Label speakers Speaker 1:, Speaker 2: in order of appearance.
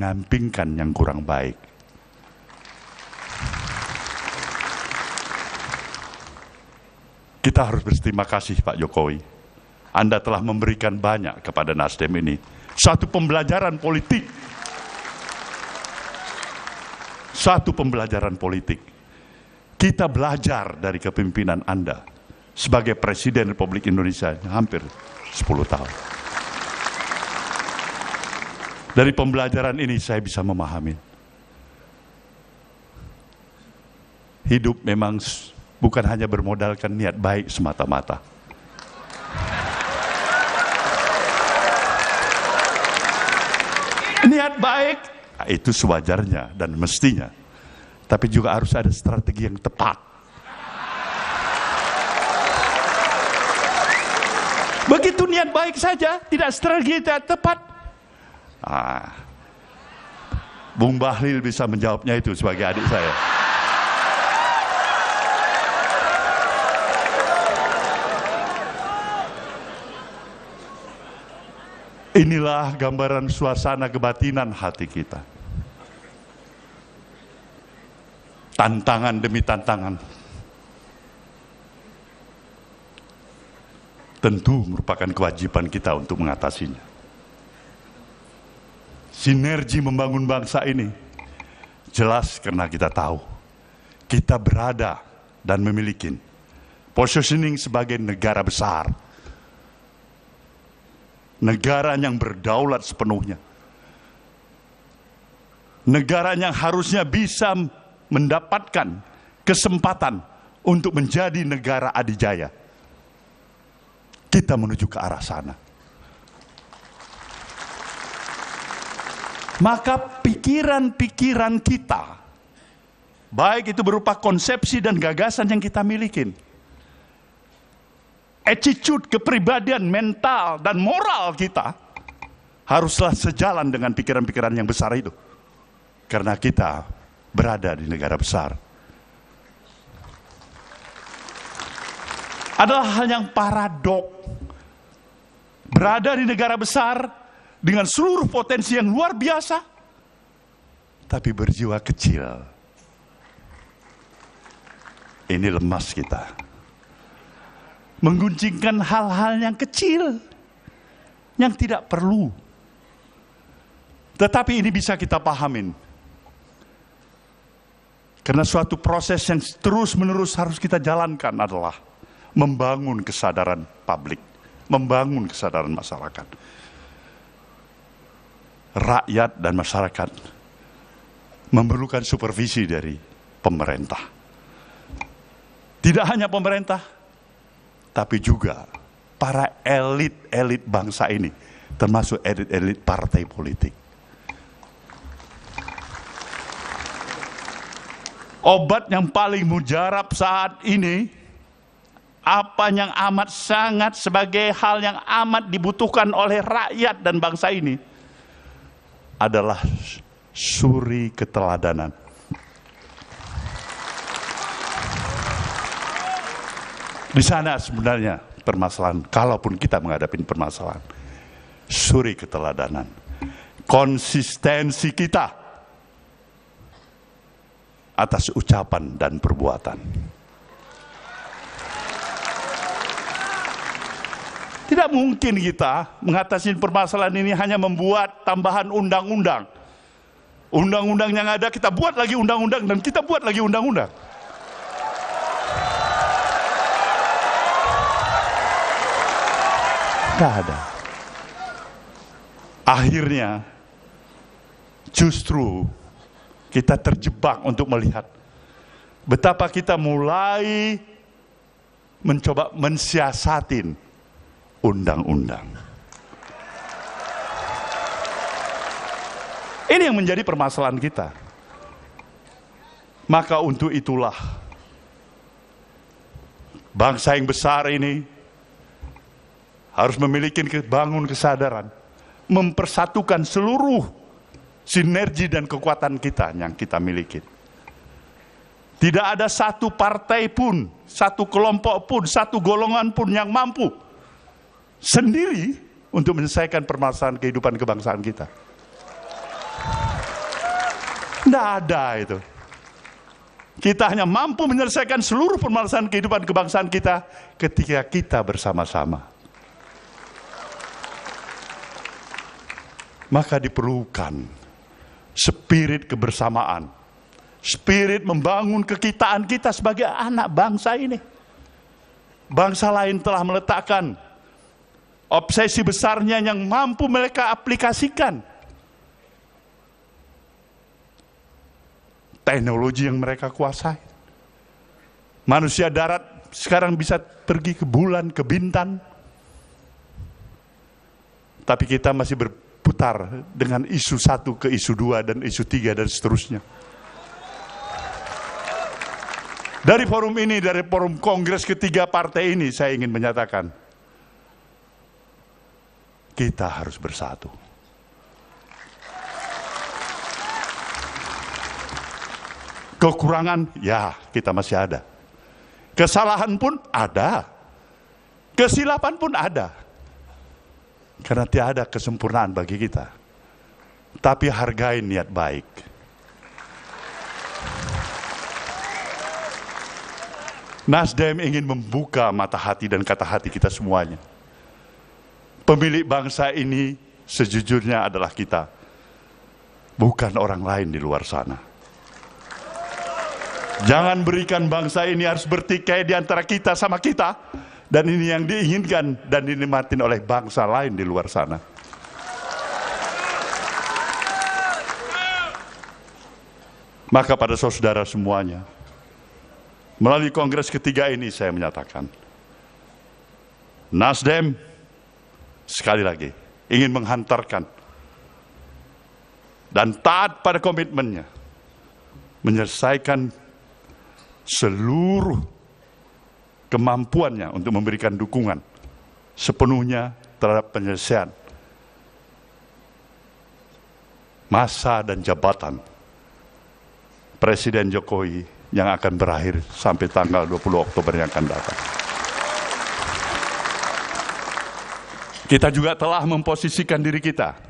Speaker 1: mengenyampingkan yang kurang baik. Kita harus berterima kasih Pak Jokowi. Anda telah memberikan banyak kepada Nasdem ini. Satu pembelajaran politik. Satu pembelajaran politik. Kita belajar dari kepimpinan Anda sebagai Presiden Republik Indonesia hampir 10 tahun. Dari pembelajaran ini saya bisa memahami. Hidup memang bukan hanya bermodalkan niat baik semata-mata. Niat baik nah, itu sewajarnya dan mestinya. Tapi juga harus ada strategi yang tepat. Begitu niat baik saja, tidak strategi tidak tepat, Ah. Bung Bahlil bisa menjawabnya itu sebagai adik saya. Inilah gambaran suasana kebatinan hati kita. Tantangan demi tantangan. Tentu merupakan kewajiban kita untuk mengatasinya sinergi membangun bangsa ini? Jelas karena kita tahu kita berada dan memiliki positioning sebagai negara besar. Negara yang berdaulat sepenuhnya. Negara yang harusnya bisa mendapatkan kesempatan untuk menjadi negara adijaya. Kita menuju ke arah sana. Maka pikiran-pikiran kita, baik itu berupa konsepsi dan gagasan yang kita milikin, attitude, kepribadian, mental, dan moral kita, haruslah sejalan dengan pikiran-pikiran yang besar itu. Karena kita berada di negara besar. Adalah hal yang paradok. Berada di negara besar, dengan seluruh potensi yang luar biasa, tapi berjiwa kecil. Ini lemas kita. Mengguncingkan hal-hal yang kecil, yang tidak perlu. Tetapi ini bisa kita pahamin. Karena suatu proses yang terus-menerus harus kita jalankan adalah membangun kesadaran publik, membangun kesadaran masyarakat rakyat dan masyarakat memerlukan supervisi dari pemerintah. Tidak hanya pemerintah, tapi juga para elit-elit bangsa ini, termasuk elit-elit partai politik. Obat yang paling mujarab saat ini apa yang amat sangat sebagai hal yang amat dibutuhkan oleh rakyat dan bangsa ini adalah suri keteladanan. Di sana sebenarnya permasalahan, kalaupun kita menghadapi permasalahan, suri keteladanan, konsistensi kita atas ucapan dan perbuatan. Tidak mungkin kita mengatasi permasalahan ini hanya membuat tambahan undang-undang. Undang-undang yang ada kita buat lagi undang-undang dan kita buat lagi undang-undang. Tidak ada. Akhirnya justru kita terjebak untuk melihat betapa kita mulai mencoba mensiasatin undang-undang. Ini yang menjadi permasalahan kita. Maka untuk itulah bangsa yang besar ini harus memiliki bangun kesadaran, mempersatukan seluruh sinergi dan kekuatan kita yang kita miliki. Tidak ada satu partai pun, satu kelompok pun, satu golongan pun yang mampu sendiri untuk menyelesaikan permasalahan kehidupan kebangsaan kita. Tidak ada itu. Kita hanya mampu menyelesaikan seluruh permasalahan kehidupan kebangsaan kita ketika kita bersama-sama. Maka diperlukan spirit kebersamaan. Spirit membangun kekitaan kita sebagai anak bangsa ini. Bangsa lain telah meletakkan obsesi besarnya yang mampu mereka aplikasikan. Teknologi yang mereka kuasai. Manusia darat sekarang bisa pergi ke bulan, ke bintang. Tapi kita masih berputar dengan isu satu ke isu dua dan isu tiga dan seterusnya. Dari forum ini, dari forum kongres ketiga partai ini, saya ingin menyatakan, kita harus bersatu. Kekurangan, ya kita masih ada. Kesalahan pun ada. Kesilapan pun ada. Karena tiada kesempurnaan bagi kita. Tapi hargai niat baik. Nasdem ingin membuka mata hati dan kata hati kita semuanya. Pemilik bangsa ini sejujurnya adalah kita, bukan orang lain di luar sana. Jangan berikan bangsa ini harus bertikai di antara kita sama kita. Dan ini yang diinginkan dan dinikmatin oleh bangsa lain di luar sana. Maka pada saudara semuanya, melalui kongres ketiga ini saya menyatakan, Nasdem sekali lagi ingin menghantarkan dan taat pada komitmennya menyelesaikan seluruh kemampuannya untuk memberikan dukungan sepenuhnya terhadap penyelesaian masa dan jabatan Presiden Jokowi yang akan berakhir sampai tanggal 20 Oktober yang akan datang. Kita juga telah memposisikan diri kita